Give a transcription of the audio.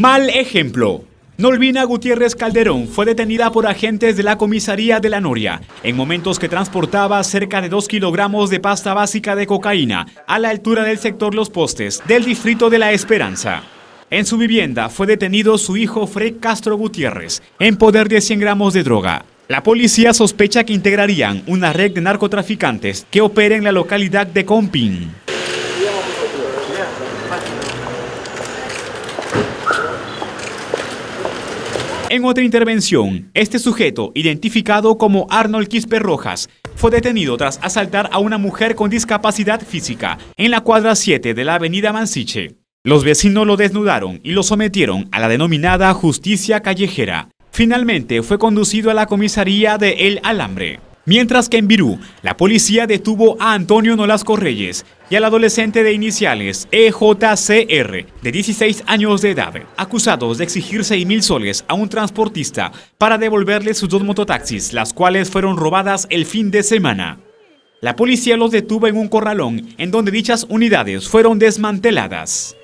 Mal ejemplo. Nolvina Gutiérrez Calderón fue detenida por agentes de la comisaría de La Noria en momentos que transportaba cerca de 2 kilogramos de pasta básica de cocaína a la altura del sector Los Postes del distrito de La Esperanza. En su vivienda fue detenido su hijo Fred Castro Gutiérrez en poder de 100 gramos de droga. La policía sospecha que integrarían una red de narcotraficantes que opera en la localidad de Compín. En otra intervención, este sujeto, identificado como Arnold Quispe Rojas, fue detenido tras asaltar a una mujer con discapacidad física en la cuadra 7 de la avenida Mansiche. Los vecinos lo desnudaron y lo sometieron a la denominada justicia callejera. Finalmente fue conducido a la comisaría de El Alambre. Mientras que en Virú, la policía detuvo a Antonio Nolasco Reyes y al adolescente de iniciales EJCR, de 16 años de edad, acusados de exigir 6 mil soles a un transportista para devolverle sus dos mototaxis, las cuales fueron robadas el fin de semana. La policía los detuvo en un corralón, en donde dichas unidades fueron desmanteladas.